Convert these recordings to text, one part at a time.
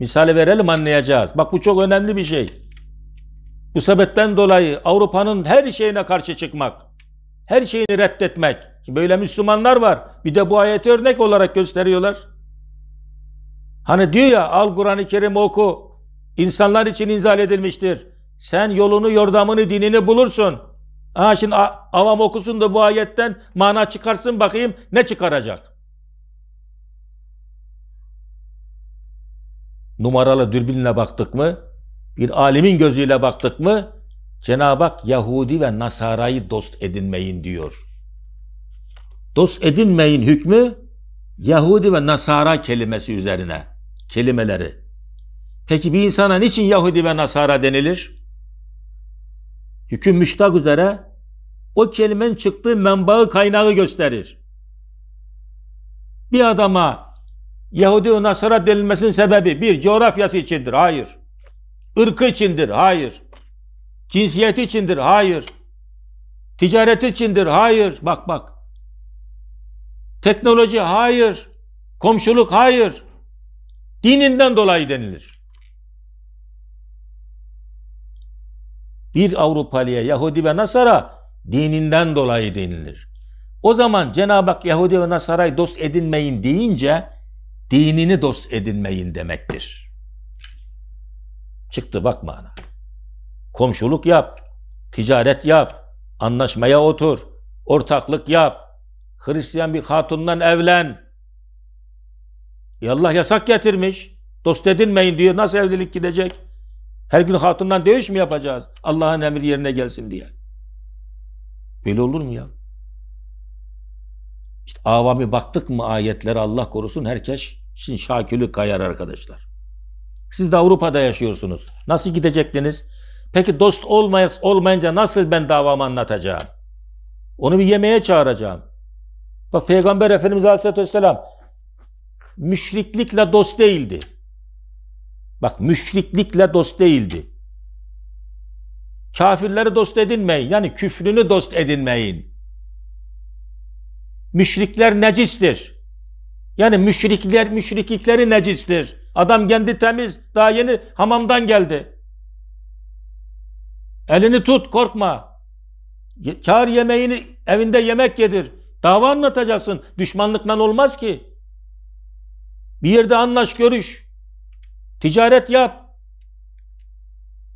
Misale verelim anlayacağız. Bak bu çok önemli bir şey. Bu sebepten dolayı Avrupa'nın her şeyine karşı çıkmak, her şeyini reddetmek. Böyle Müslümanlar var. Bir de bu ayeti örnek olarak gösteriyorlar. Hani diyor ya al Kur'an-ı Kerim'i oku. İnsanlar için inzal edilmiştir. Sen yolunu, yordamını, dinini bulursun. Ha şimdi avam okusun da bu ayetten mana çıkarsın bakayım ne çıkaracak? numaralı dürbünle baktık mı, bir alimin gözüyle baktık mı, Cenab-ı Hak Yahudi ve Nasara'yı dost edinmeyin diyor. Dost edinmeyin hükmü Yahudi ve Nasara kelimesi üzerine, kelimeleri. Peki bir insana niçin Yahudi ve Nasara denilir? Hüküm müştak üzere o kelimenin çıktığı menbaı kaynağı gösterir. Bir adama Yahudi ve Nasara denilmesinin sebebi bir, coğrafyası içindir. Hayır. Irkı içindir. Hayır. Cinsiyeti içindir. Hayır. Ticareti içindir. Hayır. Bak bak. Teknoloji hayır. Komşuluk hayır. Dininden dolayı denilir. Bir Avrupalıya Yahudi ve Nasara dininden dolayı denilir. O zaman Cenab-ı Hak Yahudi ve Nasara'yı dost edinmeyin deyince dinini dost edinmeyin demektir. Çıktı bak mana. Komşuluk yap, ticaret yap, anlaşmaya otur, ortaklık yap, Hristiyan bir hatundan evlen. E Allah yasak getirmiş. Dost edinmeyin diyor. Nasıl evlilik gidecek? Her gün hatundan dövüş mü yapacağız? Allah'ın emri yerine gelsin diye. Böyle olur mu ya? İşte avami baktık mı ayetlere Allah korusun herkes şimdi şakülü kayar arkadaşlar. Siz de Avrupa'da yaşıyorsunuz. Nasıl gidecektiniz? Peki dost olmayas olmayınca nasıl ben davamı anlatacağım? Onu bir yemeğe çağıracağım. Bak Peygamber Efendimiz Aleyhisselatü Vesselam müşriklikle dost değildi. Bak müşriklikle dost değildi. Kafirleri dost edinmeyin. Yani küfrünü dost edinmeyin. Müşrikler necistir. Yani müşrikler müşriklikleri necistir. Adam kendi temiz daha yeni hamamdan geldi. Elini tut korkma. Kar yemeğini evinde yemek yedir. Dava anlatacaksın. Düşmanlıkla olmaz ki. Bir yerde anlaş görüş. Ticaret yap.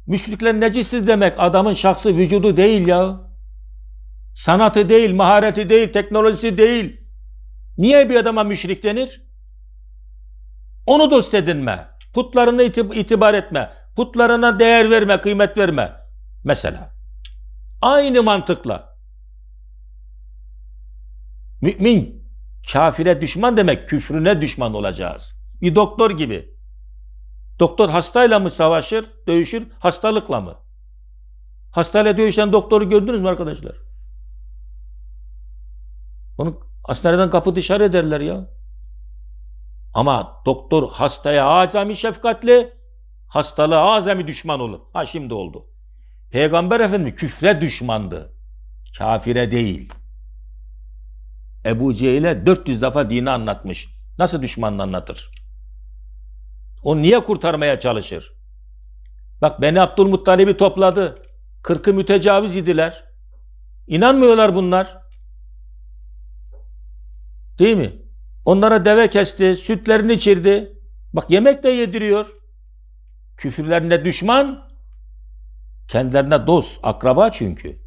Müşrikler necistir demek adamın şahsı vücudu değil ya. Sanatı değil, mahareti değil, teknolojisi değil. Niye bir adama müşrik denir? Onu dost edinme. Putlarına itibar etme. Putlarına değer verme, kıymet verme. Mesela. Aynı mantıkla. Mümin kafire düşman demek küfrüne düşman olacağız. Bir doktor gibi. Doktor hastayla mı savaşır, dövüşür, hastalıkla mı? Hastayla dövüşen doktoru gördünüz mü arkadaşlar? Onu hastaneden kapı dışarı ederler ya. Ama doktor hastaya azami şefkatli, hastalığa azami düşman olur. Ha şimdi oldu. Peygamber Efendimiz küfre düşmandı. Kafire değil. Ebu Cehil'e 400 defa dini anlatmış. Nasıl düşmanını anlatır? O niye kurtarmaya çalışır? Bak beni Abdülmuttalib'i topladı. Kırkı mütecaviz idiler. İnanmıyorlar bunlar. Değil mi? Onlara deve kesti, sütlerini içirdi. Bak yemek de yediriyor. Küfürlerine düşman, kendilerine dost, akraba çünkü.